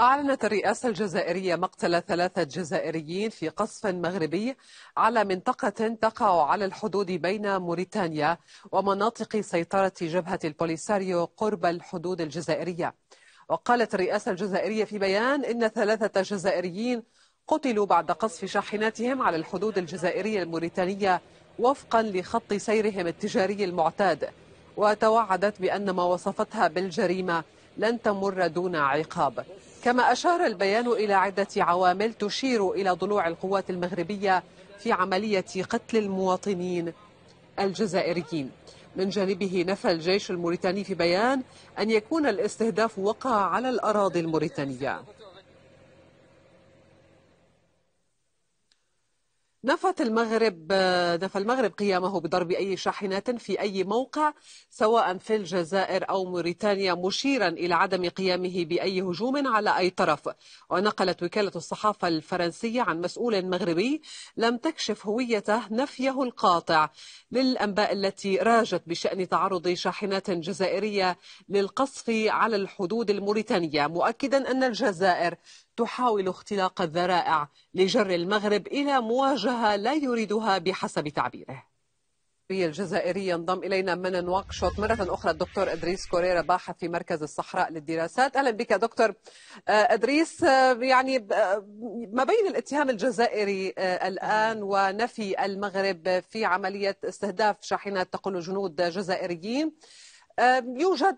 أعلنت الرئاسة الجزائرية مقتل ثلاثة جزائريين في قصف مغربي على منطقة تقع على الحدود بين موريتانيا ومناطق سيطرة جبهة البوليساريو قرب الحدود الجزائرية. وقالت الرئاسة الجزائرية في بيان إن ثلاثة جزائريين قتلوا بعد قصف شاحناتهم على الحدود الجزائرية الموريتانية وفقا لخط سيرهم التجاري المعتاد وتوعدت بأن ما وصفتها بالجريمة لن تمر دون عقاب كما أشار البيان إلى عدة عوامل تشير إلى ضلوع القوات المغربية في عملية قتل المواطنين الجزائريين من جانبه نفى الجيش الموريتاني في بيان أن يكون الاستهداف وقع على الأراضي الموريتانية نفت المغرب نفى المغرب قيامه بضرب أي شاحنات في أي موقع سواء في الجزائر أو موريتانيا مشيرا إلى عدم قيامه بأي هجوم على أي طرف ونقلت وكالة الصحافة الفرنسية عن مسؤول مغربي لم تكشف هويته نفيه القاطع للأنباء التي راجت بشأن تعرض شاحنات جزائرية للقصف على الحدود الموريتانية مؤكدا أن الجزائر تحاول اختلاق الذرائع لجر المغرب إلى مواجهة لا يريدها بحسب تعبيره الجزائري ينضم إلينا من نواكشوط مرة أخرى الدكتور إدريس كوريرا باحث في مركز الصحراء للدراسات أهلا بك دكتور آه، إدريس آه، يعني آه، ما بين الاتهام الجزائري الآن ونفي المغرب في عملية استهداف شاحنات تقول جنود جزائريين يوجد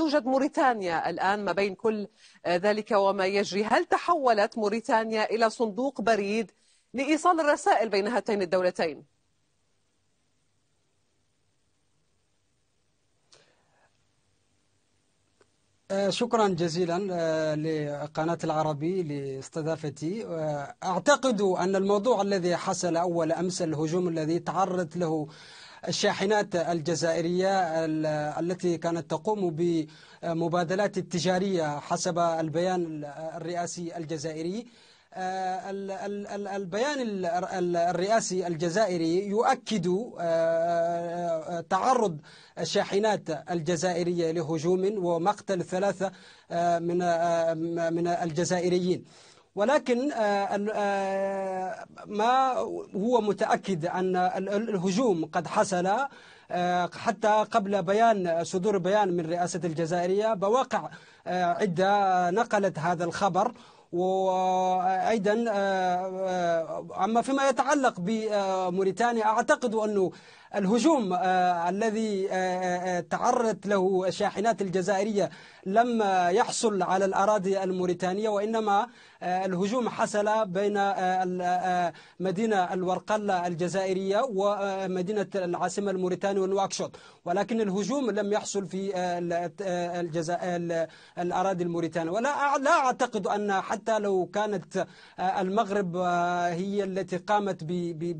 توجد موريتانيا الآن ما بين كل آه، ذلك وما يجري هل تحولت موريتانيا إلى صندوق بريد لإيصال الرسائل بين هاتين الدولتين؟ آه، شكرا جزيلا آه، لقناة العربي لاستضافتي أعتقد أن الموضوع الذي حصل أول أمس الهجوم الذي تعرضت له الشاحنات الجزائرية التي كانت تقوم بمبادلات تجارية حسب البيان الرئاسي الجزائري آه، البيان الرئاسي الجزائري يؤكد آه، آه، تعرض الشاحنات الجزائرية لهجوم ومقتل ثلاثة من الجزائريين ولكن آه، آه، ما هو متأكد أن الهجوم قد حصل آه، حتى قبل بيان صدور بيان من رئاسة الجزائرية بواقع عدة نقلت هذا الخبر وايضا اما فيما يتعلق بموريتانيا اعتقد انه الهجوم آه، الذي آه، آه، تعرضت له الشاحنات الجزائرية لم يحصل على الأراضي الموريتانية وإنما الهجوم حصل بين مدينة الورقلة الجزائرية ومدينة العاصمة الموريتانية ونواكشوط ولكن الهجوم لم يحصل في الجزائر الأراضي الموريتانية ولا لا أعتقد أن حتى لو كانت المغرب هي التي قامت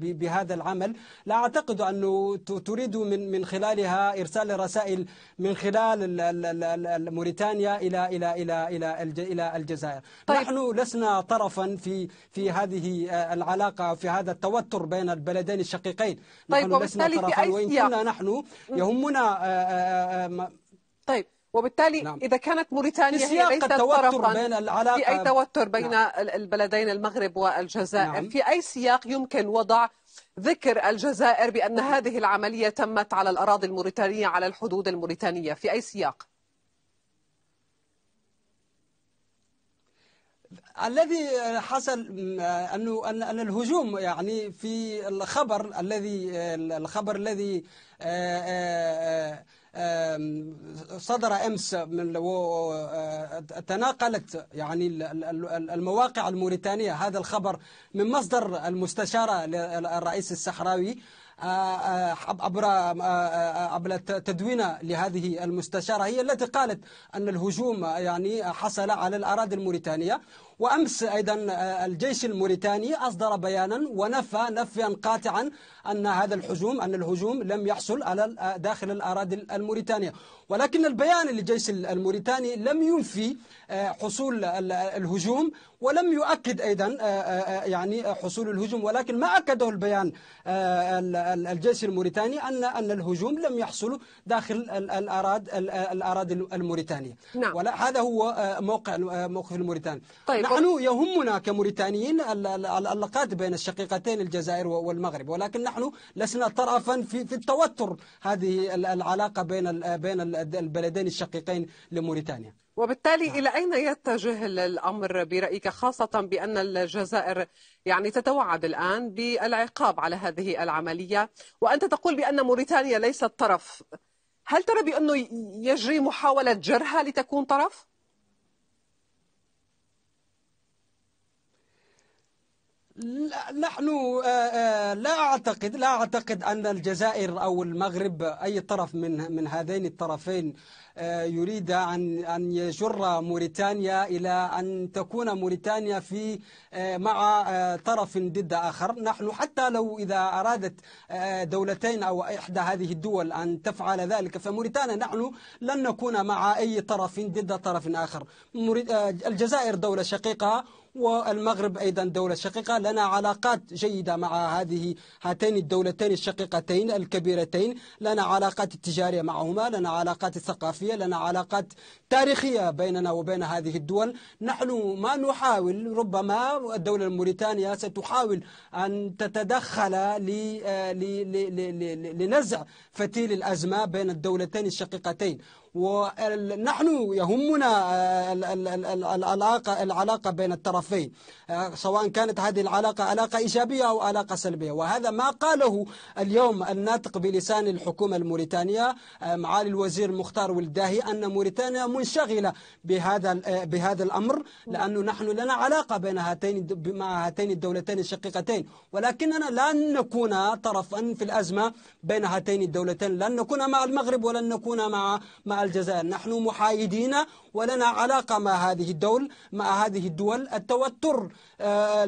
بهذا العمل لا أعتقد أنه تريد من من خلالها إرسال رسائل من خلال موريتانيا إلى إلى إلى إلى إلى الجزائر طيب. نحن لسنا طرفا في في هذه آه، العلاقة في هذا التوتر بين البلدين الشقيقين طيب نحن لسنا طرفا وإن كنا نحن يهمنا آه، آه، طيب وبالتالي نعم. إذا كانت موريتانيا هي ليست طرفا بين العلاقة في أي توتر بين نعم. البلدين المغرب والجزائر نعم. في أي سياق يمكن وضع ذكر الجزائر بأن هذه العملية تمت على الأراضي الموريتانية على الحدود الموريتانية في أي سياق؟ الذي حصل انه ان الهجوم يعني في الخبر الذي الخبر الذي آه، آه، آه، صدر امس من آه، تناقلت يعني المواقع الموريتانيه هذا الخبر من مصدر المستشاره للرئيس الصحراوي عبر عبر تدوينه لهذه المستشارة هي التي قالت أن الهجوم يعني حصل على الأراضي الموريتانية وأمس أيضا الجيش الموريتاني أصدر بيانا ونفى نفيا قاطعا أن هذا الهجوم أن الهجوم لم يحصل على داخل الأراضي الموريتانية ولكن البيان للجيش الموريتاني لم ينفي آه، حصول الهجوم ولم يؤكد أيضا آه، آه، يعني حصول الهجوم ولكن ما أكده البيان الجيش الموريتاني أن أن الهجوم لم يحصل داخل الاراضي الأراضي الموريتانية نعم. ولا هذا هو آه، موقع آه، موقف الموريتاني طيب. نحن يهمنا كموريتانيين العلاقات بين الشقيقتين الجزائر والمغرب ولكن نحن لسنا طرفا في في التوتر هذه العلاقة بين بين البلدين الشقيقين لموريتانيا وبالتالي نعم. إلى أين يتجه الأمر برأيك خاصة بأن الجزائر يعني تتوعد الآن بالعقاب على هذه العملية وأنت تقول بأن موريتانيا ليست طرف هل ترى بأنه يجري محاولة جرها لتكون طرف؟ نحن آه، آه، لا أعتقد لا أعتقد أن الجزائر أو المغرب أي طرف من من هذين الطرفين آه، يريد أن أن يجر موريتانيا إلى أن تكون موريتانيا في مع طرف ضد آخر نحن حتى لو إذا أرادت دولتين أو إحدى هذه الدول أن تفعل ذلك فموريتانيا نحن لن نكون مع أي طرف ضد طرف آخر الجزائر دولة شقيقة والمغرب أيضا دولة شقيقة لنا علاقات جيدة مع هذه هاتين الدولتين الشقيقتين الكبيرتين لنا علاقات تجارية معهما لنا علاقات ثقافية لنا علاقات تاريخية بيننا وبين هذه الدول نحن ما نحاول ربما الدولة الموريتانية ستحاول أن تتدخل آه، لنزع فتيل الأزمة بين الدولتين الشقيقتين ونحن يهمنا العلاقة العلاقة بين الطرفين آه، سواء كانت هذه العلاقة علاقة إيجابية أو علاقة سلبية وهذا ما قاله اليوم الناطق بلسان الحكومة الموريتانية آه، معالي الوزير مختار والداهي أن موريتانيا منشغلة بهذا آه، بهذا الأمر لأنه نحن لنا علاقة بين هاتين مع هاتين الدولتين الشقيقتين ولكننا لن نكون طرفا في الأزمة بين هاتين الدولتين لن نكون مع المغرب ولن نكون مع مع الجزائر نحن محايدين ولنا علاقة مع هذه الدول مع هذه الدول التوتر آه،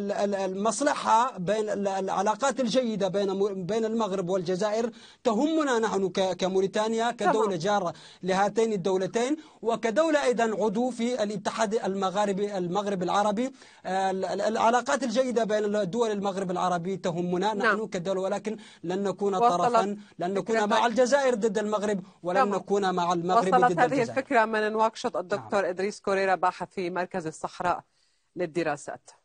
المصلحة بين العلاقات الجيدة بين بين المغرب والجزائر تهمنا نحن كموريتانيا كدولة جارة لهاتين الدولتين وكدولة أيضا عضو في الاتحاد المغاربي المغرب العربي العلاقات الجيدة بين دول المغرب العربي تهمنا نعم. نحن نعم. كدولة ولكن لن نكون طرفا لن نكون مع الجزائر ضد المغرب ولن نكون مع المغرب ضد الجزائر وصلت هذه الفكرة من نواكشوط الدكتور نعم. إدريس كوريرا باحث في مركز الصحراء للدراسات